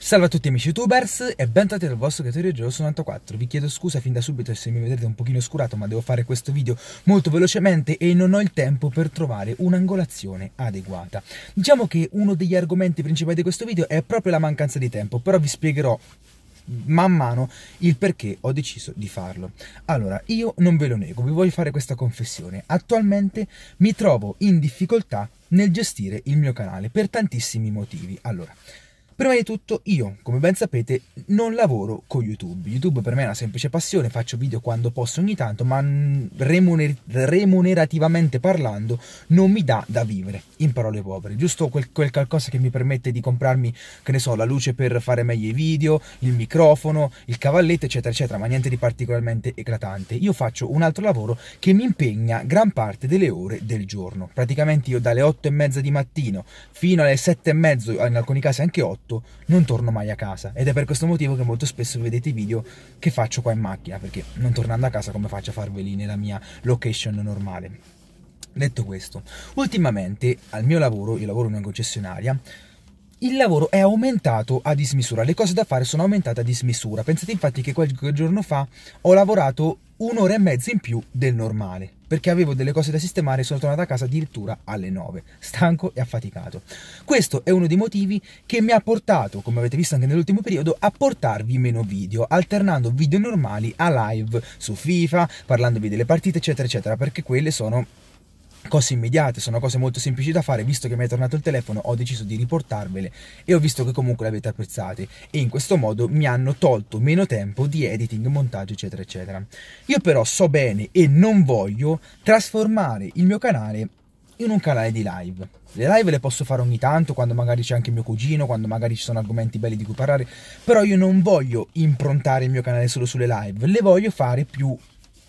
Salve a tutti amici youtubers e bentornati dal vostro creatore Geo94 Vi chiedo scusa fin da subito se mi vedete un pochino oscurato ma devo fare questo video molto velocemente e non ho il tempo per trovare un'angolazione adeguata Diciamo che uno degli argomenti principali di questo video è proprio la mancanza di tempo però vi spiegherò man mano il perché ho deciso di farlo. Allora, io non ve lo nego, vi voglio fare questa confessione. Attualmente mi trovo in difficoltà nel gestire il mio canale per tantissimi motivi. Allora, Prima di tutto io, come ben sapete, non lavoro con YouTube. YouTube per me è una semplice passione, faccio video quando posso ogni tanto, ma remuner- remunerativamente parlando non mi dà da vivere, in parole povere. Giusto quel, quel qualcosa che mi permette di comprarmi, che ne so, la luce per fare meglio i video, il microfono, il cavalletto, eccetera, eccetera, ma niente di particolarmente eclatante. Io faccio un altro lavoro che mi impegna gran parte delle ore del giorno. Praticamente io dalle 8 e mezza di mattino fino alle 7 e mezzo, in alcuni casi anche 8, tutto, non torno mai a casa ed è per questo motivo che molto spesso vedete i video che faccio qua in macchina, perché non tornando a casa come faccio a farveli nella mia location normale. Detto questo, ultimamente al mio lavoro, io lavoro in una concessionaria, il lavoro è aumentato a dismisura, le cose da fare sono aumentate a dismisura. Pensate infatti che qualche giorno fa ho lavorato un'ora e mezza in più del normale perché avevo delle cose da sistemare e sono tornato a casa addirittura alle 9, stanco e affaticato. Questo è uno dei motivi che mi ha portato, come avete visto anche nell'ultimo periodo, a portarvi meno video, alternando video normali a live su FIFA, parlandovi delle partite, eccetera, eccetera, perché quelle sono cose immediate, sono cose molto semplici da fare, visto che mi è tornato il telefono ho deciso di riportarvele e ho visto che comunque le avete apprezzate e in questo modo mi hanno tolto meno tempo di editing, montaggio eccetera eccetera. Io però so bene e non voglio trasformare il mio canale in un canale di live. Le live le posso fare ogni tanto, quando magari c'è anche mio cugino, quando magari ci sono argomenti belli di cui parlare, però io non voglio improntare il mio canale solo sulle live, le voglio fare più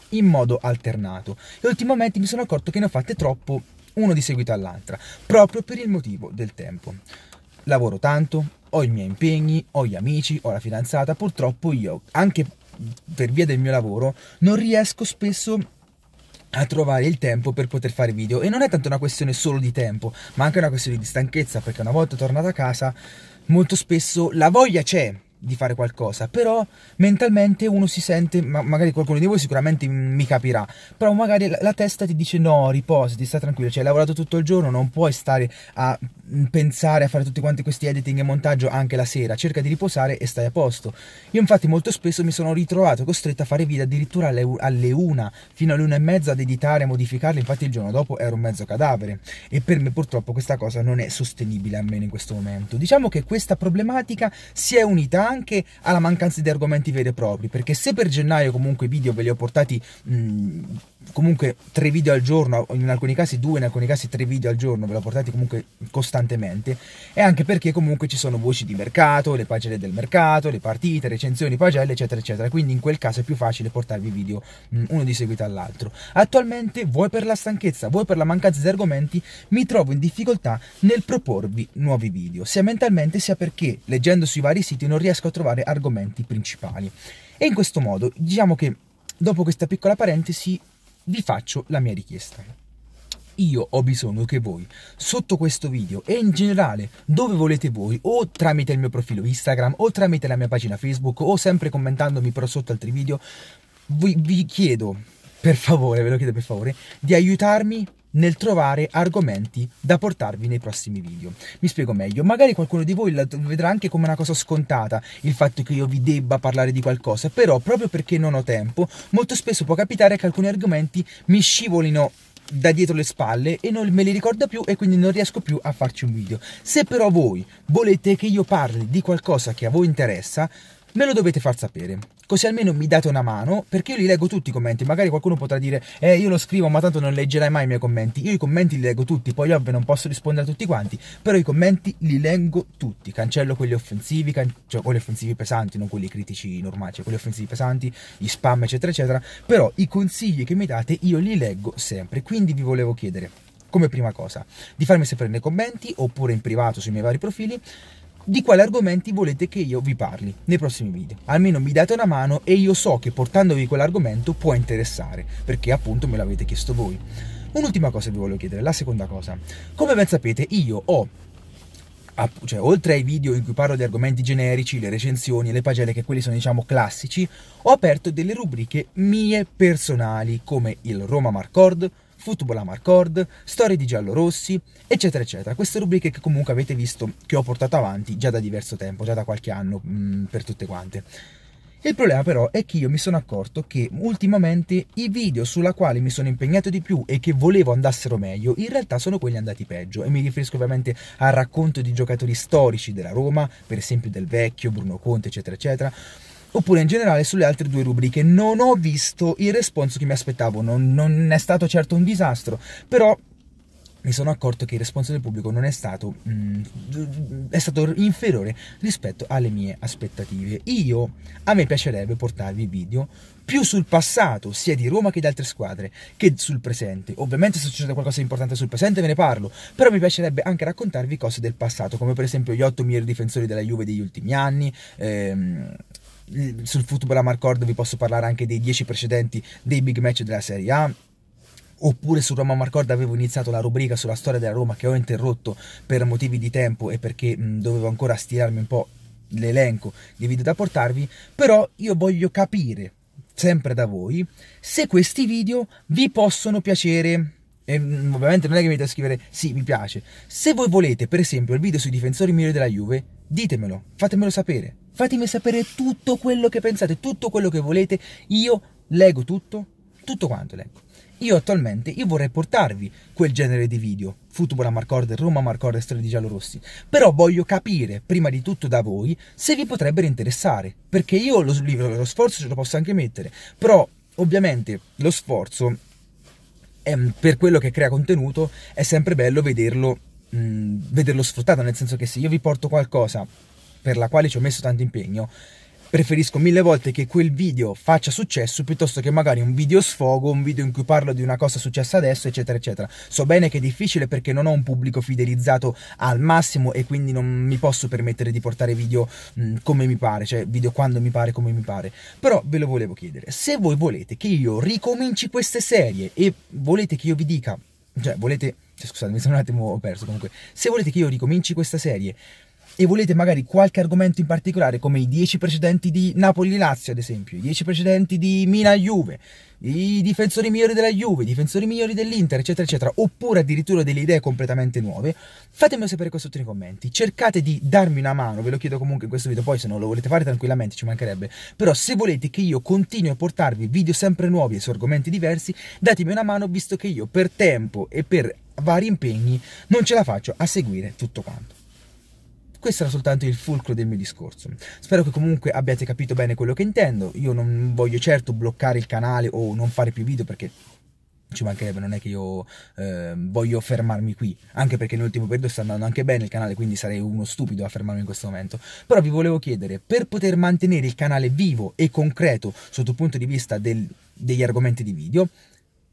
in modo alternato e ultimamente mi sono accorto che ne ho fatte troppo uno di seguito all'altra, proprio per il motivo del tempo. Lavoro tanto, ho i miei impegni, ho gli amici, ho la fidanzata, purtroppo io, anche per via del mio lavoro, non riesco spesso a trovare il tempo per poter fare video e non è tanto una questione solo di tempo, ma anche una questione di stanchezza, perché una volta tornata a casa molto spesso la voglia c'è, di fare qualcosa, però mentalmente uno si sente, ma magari qualcuno di voi sicuramente mi capirà, però magari la, la testa ti dice no, riposati, sta tranquillo, cioè hai lavorato tutto il giorno, non puoi stare a mm, pensare a fare tutti quanti questi editing e montaggio anche la sera, cerca di riposare e stai a posto. Io infatti molto spesso mi sono ritrovato costretto a fare video addirittura alle, alle una, fino alle una e mezza ad editare, a modificarle, infatti il giorno dopo ero un mezzo cadavere e per me purtroppo questa cosa non è sostenibile almeno in questo momento. Diciamo che questa problematica si è unita anche alla mancanza di argomenti veri e propri, perché se per gennaio comunque i video ve li ho portati mh, comunque tre video al giorno, in alcuni casi due, in alcuni casi tre video al giorno, ve li ho portati comunque costantemente, è anche perché comunque ci sono voci di mercato, le pagelle del mercato, le partite, recensioni, pagelle, eccetera, eccetera, quindi in quel caso è più facile portarvi video mh, uno di seguito all'altro. Attualmente, vuoi per la stanchezza, vuoi per la mancanza di argomenti, mi trovo in difficoltà nel proporvi nuovi video, sia mentalmente sia perché leggendo sui vari siti non riesco riesco a trovare argomenti principali. E in questo modo, diciamo che dopo questa piccola parentesi, vi faccio la mia richiesta. Io ho bisogno che voi, sotto questo video e in generale dove volete voi, o tramite il mio profilo Instagram, o tramite la mia pagina Facebook, o sempre commentandomi però sotto altri video, vi, vi chiedo, per favore, ve lo chiedo per favore, di aiutarmi nel trovare argomenti da portarvi nei prossimi video. Mi spiego meglio, magari qualcuno di voi la vedrà anche come una cosa scontata il fatto che io vi debba parlare di qualcosa, però proprio perché non ho tempo, molto spesso può capitare che alcuni argomenti mi scivolino da dietro le spalle e non me li ricorda più e quindi non riesco più a farci un video. Se però voi volete che io parli di qualcosa che a voi interessa, me lo dovete far sapere così almeno mi date una mano, perché io li leggo tutti i commenti, magari qualcuno potrà dire "Eh, io lo scrivo, ma tanto non leggerai mai i miei commenti". Io i commenti li leggo tutti, poi ovvio non posso rispondere a tutti quanti, però i commenti li leggo tutti, cancello quelli offensivi, can- cioè quelli offensivi pesanti, non quelli critici normali, cioè quelli offensivi pesanti, gli spam, eccetera, eccetera, però i consigli che mi date io li leggo sempre. Quindi vi volevo chiedere come prima cosa di farmi sapere nei commenti oppure in privato sui miei vari profili di quali argomenti volete che io vi parli nei prossimi video. Almeno mi date una mano e io so che portandovi quell'argomento può interessare, perché appunto me l'avete chiesto voi. Un'ultima cosa vi voglio chiedere, la seconda cosa. Come ben sapete io ho cioè, oltre ai video in cui parlo di argomenti generici, le recensioni, le pagelle, che quelli sono diciamo classici, ho aperto delle rubriche mie personali come il Roma Marcord, football amarcord, storie di Giallo Rossi, eccetera eccetera. Queste rubriche che comunque avete visto che ho portato avanti già da diverso tempo, già da qualche anno mh, mm, per tutte quante. Il problema però è che io mi sono accorto che ultimamente i video sulla quale mi sono impegnato di più e che volevo andassero meglio, in realtà sono quelli andati peggio e mi riferisco ovviamente al racconto di giocatori storici della Roma, per esempio del vecchio Bruno Conte, eccetera eccetera oppure in generale sulle altre due rubriche. Non ho visto il responso che mi aspettavo, non, non è stato certo un disastro, però mi sono accorto che il responso del pubblico non è stato, mm, è stato inferiore rispetto alle mie aspettative. Io, a me piacerebbe portarvi video più sul passato, sia di Roma che di altre squadre, che sul presente. Ovviamente se succede qualcosa di importante sul presente ve ne parlo, però mi piacerebbe anche raccontarvi cose del passato, come per esempio gli otto migliori difensori della Juve degli ultimi anni, ehm, eh, sul football a Marcord vi posso parlare anche dei 10 precedenti dei big match della Serie A oppure su Roma Marcord avevo iniziato la rubrica sulla storia della Roma che ho interrotto per motivi di tempo e perché mh, dovevo ancora stirarmi un po' l'elenco dei video da portarvi, però io voglio capire sempre da voi se questi video vi possono piacere. E ovviamente non è che mi dovete scrivere sì, mi piace. Se voi volete, per esempio, il video sui difensori migliori della Juve, ditemelo, fatemelo sapere Fatemi sapere tutto quello che pensate, tutto quello che volete. Io leggo tutto, tutto quanto leggo. Io attualmente io vorrei portarvi quel genere di video, football a Marcord, Roma a Marcord e Storia di Giallorossi, però voglio capire prima di tutto da voi se vi potrebbero interessare, perché io lo, lo sforzo ce lo posso anche mettere, però ovviamente lo sforzo è, ehm, per quello che crea contenuto è sempre bello vederlo, mh, mhmm, vederlo sfruttato, nel senso che se io vi porto qualcosa per la quale ci ho messo tanto impegno, preferisco mille volte che quel video faccia successo piuttosto che magari un video sfogo, un video in cui parlo di una cosa successa adesso, eccetera, eccetera. So bene che è difficile perché non ho un pubblico fidelizzato al massimo e quindi non mi posso permettere di portare video mh, mm, come mi pare, cioè video quando mi pare, come mi pare. Però ve lo volevo chiedere, se voi volete che io ricominci queste serie e volete che io vi dica, cioè volete, cioè scusate mi sono un attimo perso comunque, se volete che io ricominci questa serie e volete magari qualche argomento in particolare, come i 10 precedenti di Napoli-Lazio, ad esempio, i 10 precedenti di Mina-Juve, i difensori migliori della Juve, i difensori migliori dell'Inter, eccetera, eccetera, oppure addirittura delle idee completamente nuove, fatemelo sapere qua sotto nei commenti. Cercate di darmi una mano, ve lo chiedo comunque in questo video, poi se non lo volete fare tranquillamente ci mancherebbe, però se volete che io continui a portarvi video sempre nuovi e su argomenti diversi, datemi una mano visto che io per tempo e per vari impegni non ce la faccio a seguire tutto quanto. Questo era soltanto il fulcro del mio discorso. Spero che comunque abbiate capito bene quello che intendo. Io non voglio certo bloccare il canale o non fare più video perché ci mancherebbe, non è che io eh, voglio fermarmi qui, anche perché nell'ultimo periodo sta andando anche bene il canale, quindi sarei uno stupido a fermarmi in questo momento. Però vi volevo chiedere, per poter mantenere il canale vivo e concreto sotto il punto di vista del, degli argomenti di video,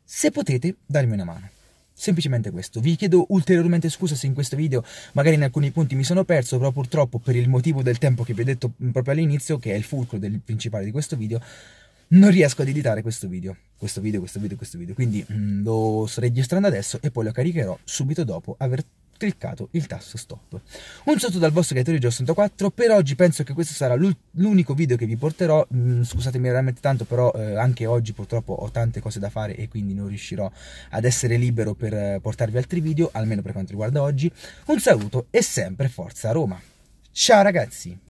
se potete darmi una mano. Semplicemente questo. Vi chiedo ulteriormente scusa se in questo video magari in alcuni punti mi sono perso, però purtroppo per il motivo del tempo che vi ho detto mm, proprio all'inizio, che è il fulcro del principale di questo video, non riesco ad editare questo video, questo video, questo video, questo video. Quindi mh, mm, lo sto registrando adesso e poi lo caricherò subito dopo aver cliccato il tasto stop. Un saluto dal vostro creatore Gio84, per oggi penso che questo sarà l'unico video che vi porterò, mm, scusatemi veramente tanto però eh, anche oggi purtroppo ho tante cose da fare e quindi non riuscirò ad essere libero per eh, portarvi altri video, almeno per quanto riguarda oggi. Un saluto e sempre forza Roma! Ciao ragazzi!